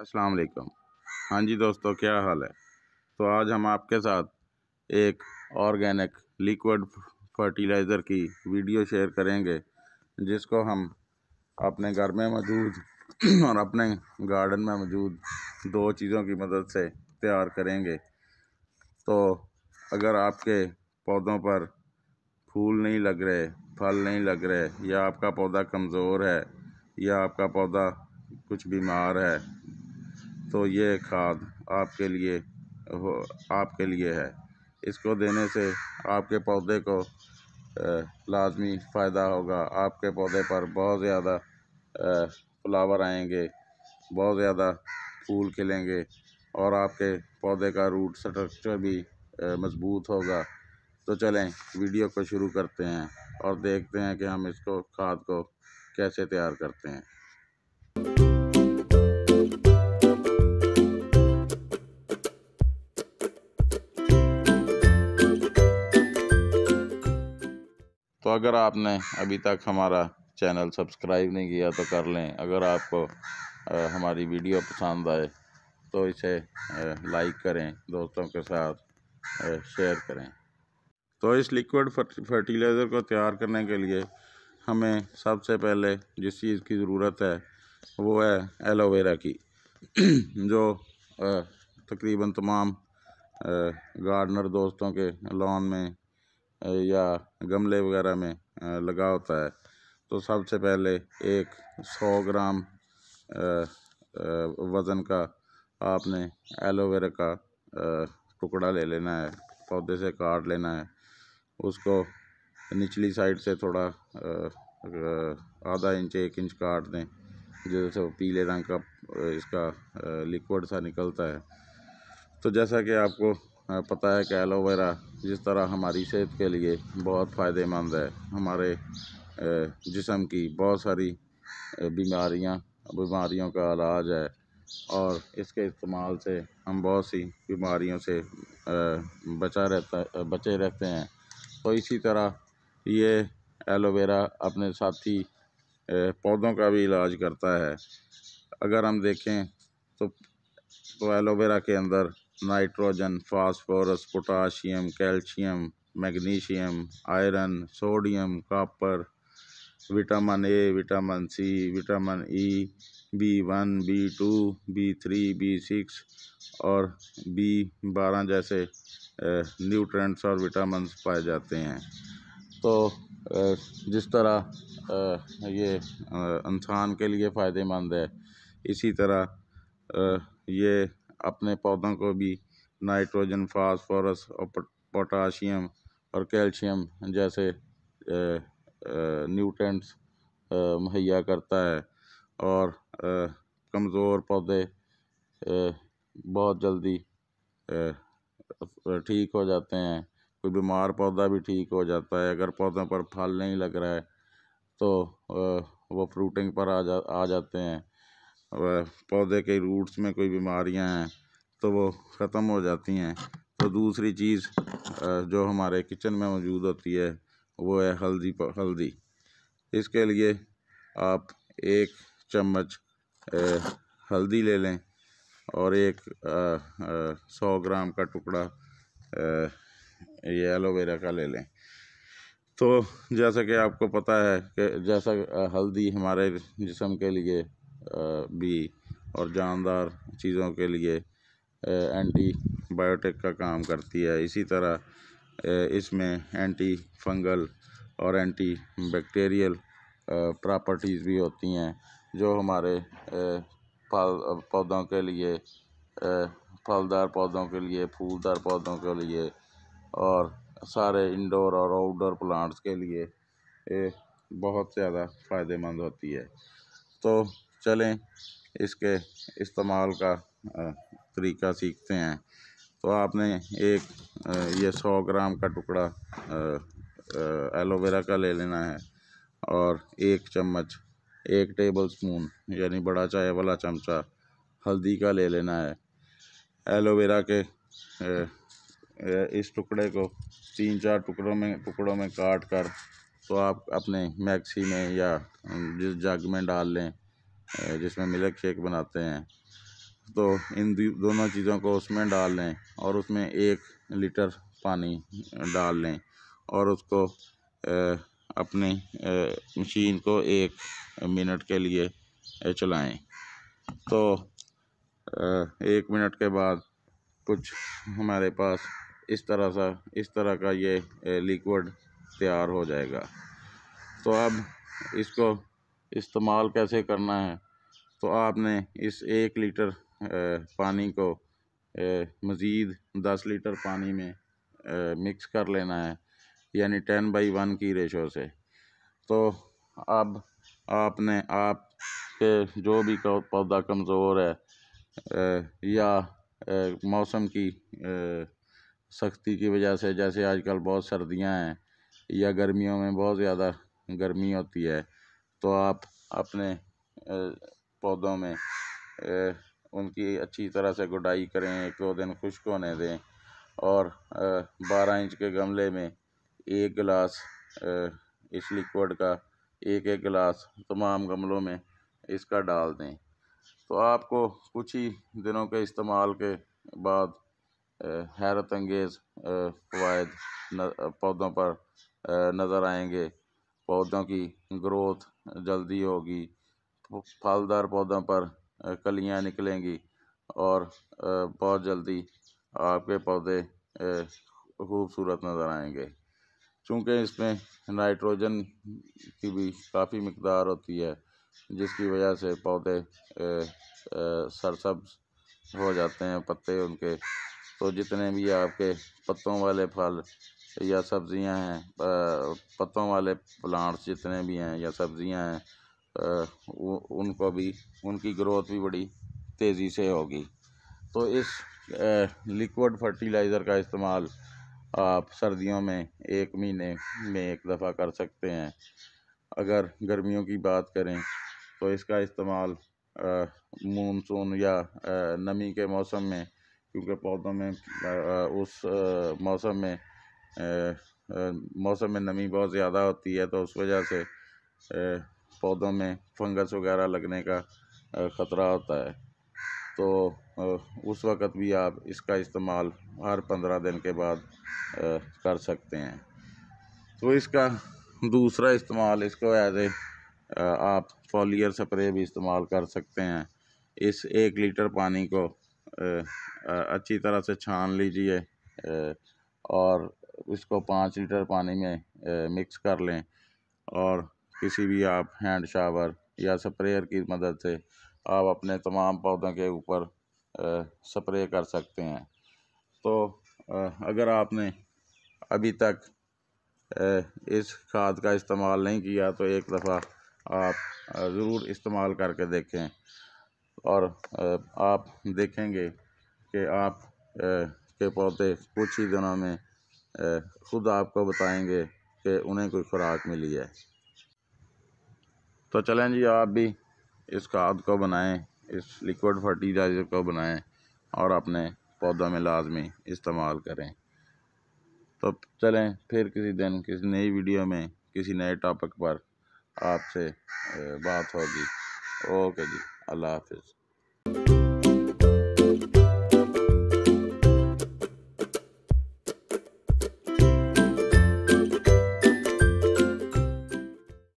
अस्सलाम वालेकुम हाँ जी दोस्तों क्या हाल है तो आज हम आपके साथ एक ऑर्गेनिक लिक्विड फर्टिलाइज़र की वीडियो शेयर करेंगे जिसको हम अपने घर में मौजूद और अपने गार्डन में मौजूद दो चीज़ों की मदद से तैयार करेंगे तो अगर आपके पौधों पर फूल नहीं लग रहे फल नहीं लग रहे या आपका पौधा कमज़ोर है या आपका पौधा कुछ बीमार है तो ये खाद आपके लिए हो आपके लिए है इसको देने से आपके पौधे को लाजमी फ़ायदा होगा आपके पौधे पर बहुत ज़्यादा फ्लावर आएंगे बहुत ज़्यादा फूल खिलेंगे और आपके पौधे का रूट स्ट्रक्चर भी मज़बूत होगा तो चलें वीडियो को शुरू करते हैं और देखते हैं कि हम इसको खाद को कैसे तैयार करते हैं तो अगर आपने अभी तक हमारा चैनल सब्सक्राइब नहीं किया तो कर लें अगर आपको हमारी वीडियो पसंद आए तो इसे लाइक करें दोस्तों के साथ शेयर करें तो इस लिक्विड फर्टिलाइज़र को तैयार करने के लिए हमें सबसे पहले जिस चीज़ की ज़रूरत है वो है एलोवेरा की जो तकरीबन तमाम गार्डनर दोस्तों के लॉन में या गमले वगैरह में लगा होता है तो सबसे पहले एक सौ ग्राम वज़न का आपने एलोवेरा का टुकड़ा ले लेना है पौधे से काट लेना है उसको निचली साइड से थोड़ा आधा इंच एक इंच काट दें जैसे पीले रंग का इसका लिक्विड सा निकलता है तो जैसा कि आपको पता है कि एलोवेरा जिस तरह हमारी सेहत के लिए बहुत फ़ायदेमंद है हमारे जिसम की बहुत सारी बीमारियां बीमारियों का इलाज है और इसके इस्तेमाल से हम बहुत सी बीमारियों से बचा रहता बचे रहते हैं तो इसी तरह ये एलोवेरा अपने साथी पौधों का भी इलाज करता है अगर हम देखें तो तो एलोवेरा के अंदर nitrogen phosphorus potassium calcium magnesium iron sodium copper vitamin A vitamin C vitamin E B one B two B three B six और बी बारह जैसे न्यूट्रेंट्स और विटामिन पाए जाते हैं तो जिस तरह ये इंसान के लिए फ़ायदेमंद है इसी तरह ये अपने पौधों को भी नाइट्रोजन फास्फोरस और पोटाशियम और कैल्शियम जैसे न्यूट्रेंट्स मुहैया करता है और कमज़ोर पौधे बहुत जल्दी ठीक हो जाते हैं कोई बीमार पौधा भी ठीक हो जाता है अगर पौधों पर फल नहीं लग रहा है तो वो फ्रूटिंग पर आ जा आ जाते हैं पौधे के रूट्स में कोई बीमारियां हैं तो वो ख़त्म हो जाती हैं तो दूसरी चीज़ जो हमारे किचन में मौजूद होती है वो है हल्दी हल्दी इसके लिए आप एक चम्मच हल्दी ले लें और एक सौ ग्राम का टुकड़ा ये एलोवेरा का ले लें तो जैसा कि आपको पता है कि जैसा हल्दी हमारे जिसम के लिए भी और जानदार चीज़ों के लिए एंटी बायोटिक का काम करती है इसी तरह इसमें एंटी फंगल और एंटी बैक्टीरियल प्रॉपर्टीज़ भी होती हैं जो हमारे पौधों के लिए फलदार पौधों के लिए फूलदार पौधों के लिए और सारे इंडोर और आउटडोर प्लांट्स के लिए बहुत ज़्यादा फ़ायदेमंद होती है तो चलें इसके इस्तेमाल का तरीका सीखते हैं तो आपने एक ये सौ ग्राम का टुकड़ा एलोवेरा का ले लेना है और एक चम्मच एक टेबल स्पून यानी बड़ा चाय वाला चमचा हल्दी का ले लेना है एलोवेरा के इस टुकड़े को तीन चार टुकड़ों में टुकड़ों में काट कर तो आप अपने मैक्सी में या जिस जग में डाल लें जिसमें मिल्क शेक बनाते हैं तो इन दोनों चीज़ों को उसमें डाल लें और उसमें एक लीटर पानी डाल लें और उसको अपने मशीन को एक मिनट के लिए चलाएं तो एक मिनट के बाद कुछ हमारे पास इस तरह सा इस तरह का ये लिक्विड तैयार हो जाएगा तो अब इसको इस्तेमाल कैसे करना है तो आपने इस एक लीटर पानी को मज़ीद दस लीटर पानी में मिक्स कर लेना है यानी टेन बाई वन की रेशो से तो अब आपने आप के जो भी पौधा कमज़ोर है या मौसम की सख्ती की वजह से जैसे आजकल बहुत सर्दियां हैं या गर्मियों में बहुत ज़्यादा गर्मी होती है तो आप अपने पौधों में उनकी अच्छी तरह से गुडाई करें एक दो दिन खुश्क होने दें और बारह इंच के गमले में एक गिलास इस लिक्विड का एक एक गिलास तमाम गमलों में इसका डाल दें तो आपको कुछ ही दिनों के इस्तेमाल के बाद हैरत अंगेज़ फ़वाद पौधों पर नज़र आएंगे पौधों की ग्रोथ जल्दी होगी फलदार पौधों पर कलियाँ निकलेंगी और बहुत जल्दी आपके पौधे खूबसूरत नज़र आएंगे चूँकि इसमें नाइट्रोजन की भी काफ़ी मकदार होती है जिसकी वजह से पौधे सरसब्ज हो जाते हैं पत्ते उनके तो जितने भी आपके पत्तों वाले फल या सब्ज़ियां हैं पत्तों वाले प्लांट्स जितने भी हैं या सब्ज़ियां हैं उनको भी उनकी ग्रोथ भी बड़ी तेज़ी से होगी तो इस लिक्विड फर्टिलाइज़र का इस्तेमाल आप सर्दियों में एक महीने में एक दफ़ा कर सकते हैं अगर गर्मियों की बात करें तो इसका इस्तेमाल मानसून या नमी के मौसम में क्योंकि पौधों में उस मौसम में मौसम में नमी बहुत ज़्यादा होती है तो उस वजह से पौधों में फंगस वगैरह लगने का ख़तरा होता है तो उस वक़्त भी आप इसका इस्तेमाल हर पंद्रह दिन के बाद कर सकते हैं तो इसका दूसरा इस्तेमाल इसको एज ए आप फॉलियर स्प्रे भी इस्तेमाल कर सकते हैं इस एक लीटर पानी को अच्छी तरह से छान लीजिए और इसको पाँच लीटर पानी में ए, मिक्स कर लें और किसी भी आप हैंड शावर या स्प्रेयर की मदद से आप अपने तमाम पौधों के ऊपर स्प्रे कर सकते हैं तो अगर आपने अभी तक इस खाद का इस्तेमाल नहीं किया तो एक दफ़ा आप ज़रूर इस्तेमाल करके देखें और आप देखेंगे कि आप के पौधे कुछ ही दिनों में ख़ुद आपको बताएंगे कि उन्हें कोई ख़ुराक मिली है तो चलें जी आप भी इस खाद को बनाएं इस लिक्विड फर्टिलाइज़र को बनाएं और अपने पौधों में लाजमी इस्तेमाल करें तो चलें फिर किसी दिन किसी नई वीडियो में किसी नए टॉपिक पर आपसे बात होगी ओके जी अल्लाह हाफिज़